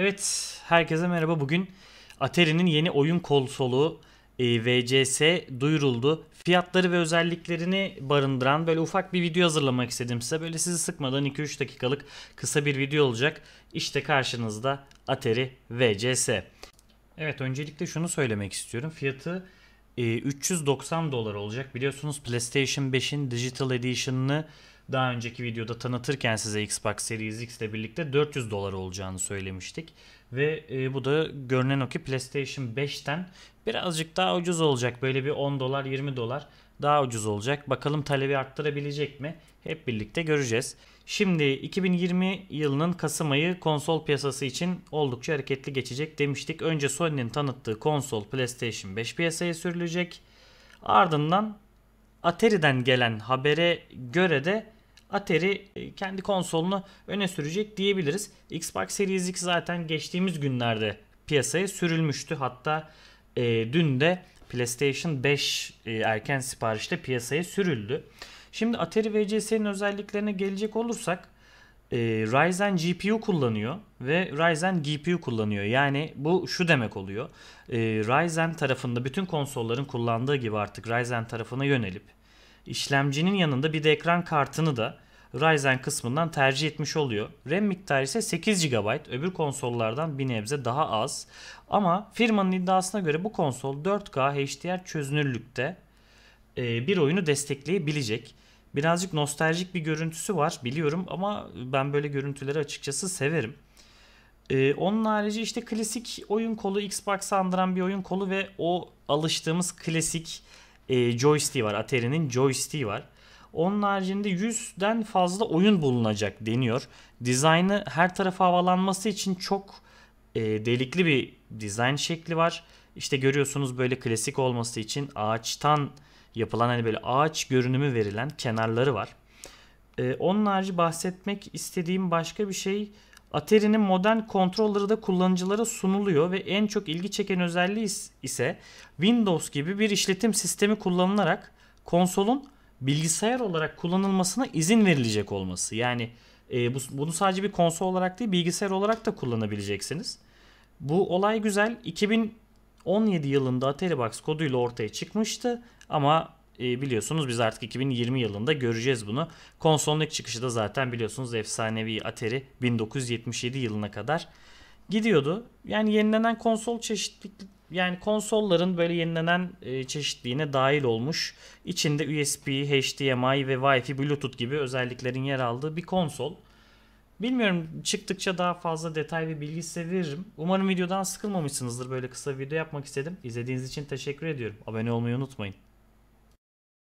Evet, herkese merhaba. Bugün Atari'nin yeni oyun konsolu e, VCS duyuruldu. Fiyatları ve özelliklerini barındıran böyle ufak bir video hazırlamak istedim size. Böyle sizi sıkmadan 2-3 dakikalık kısa bir video olacak. İşte karşınızda Atari VCS. Evet, öncelikle şunu söylemek istiyorum. Fiyatı 390 e, dolar olacak. Biliyorsunuz PlayStation 5'in Digital Edition'ını daha önceki videoda tanıtırken size Xbox Series X ile birlikte 400 dolar olacağını söylemiştik. Ve e, bu da görünen o ki PlayStation 5'ten birazcık daha ucuz olacak. Böyle bir 10 dolar 20 dolar daha ucuz olacak. Bakalım talebi arttırabilecek mi? Hep birlikte göreceğiz. Şimdi 2020 yılının Kasım ayı konsol piyasası için oldukça hareketli geçecek demiştik. Önce Sony'nin tanıttığı konsol PlayStation 5 piyasaya sürülecek. Ardından Atari'den gelen habere göre de Atari e, kendi konsolunu öne sürecek diyebiliriz. Xbox Series X zaten geçtiğimiz günlerde piyasaya sürülmüştü. Hatta e, dün de PlayStation 5 e, erken siparişte piyasaya sürüldü. Şimdi Atari VCS'nin özelliklerine gelecek olursak e, Ryzen GPU kullanıyor ve Ryzen GPU kullanıyor. Yani bu şu demek oluyor. E, Ryzen tarafında bütün konsolların kullandığı gibi artık Ryzen tarafına yönelip işlemcinin yanında bir de ekran kartını da Ryzen kısmından tercih etmiş oluyor. RAM miktarı ise 8 GB. Öbür konsollardan bir nebze daha az. Ama firmanın iddiasına göre bu konsol 4K HDR çözünürlükte e, bir oyunu destekleyebilecek. Birazcık nostaljik bir görüntüsü var biliyorum ama ben böyle görüntüleri açıkçası severim. E, onun harici işte klasik oyun kolu Xbox andıran bir oyun kolu ve o alıştığımız klasik e, joystick'i var. Atari'nin joystick var. Onun haricinde 100'den fazla oyun bulunacak deniyor. Dizaynı her tarafa havalanması için çok e, delikli bir dizayn şekli var. İşte görüyorsunuz böyle klasik olması için ağaçtan yapılan hani böyle ağaç görünümü verilen kenarları var. E, onun harici bahsetmek istediğim başka bir şey Atari'nin modern controller'ı da kullanıcılara sunuluyor ve en çok ilgi çeken özelliği ise Windows gibi bir işletim sistemi kullanılarak konsolun bilgisayar olarak kullanılmasına izin verilecek olması. Yani e, bu, bunu sadece bir konsol olarak değil bilgisayar olarak da kullanabileceksiniz. Bu olay güzel. 2017 yılında Atari Box koduyla ortaya çıkmıştı ama ee, biliyorsunuz biz artık 2020 yılında göreceğiz bunu. Konsolun ilk çıkışı da zaten biliyorsunuz efsanevi Atari 1977 yılına kadar gidiyordu. Yani yenilenen konsol çeşitlilik yani konsolların böyle yenilenen e, çeşitliğine dahil olmuş. içinde USB, HDMI ve Wi-Fi, Bluetooth gibi özelliklerin yer aldığı bir konsol. Bilmiyorum çıktıkça daha fazla detay ve bilgi size veririm. Umarım videodan sıkılmamışsınızdır. Böyle kısa bir video yapmak istedim. İzlediğiniz için teşekkür ediyorum. Abone olmayı unutmayın.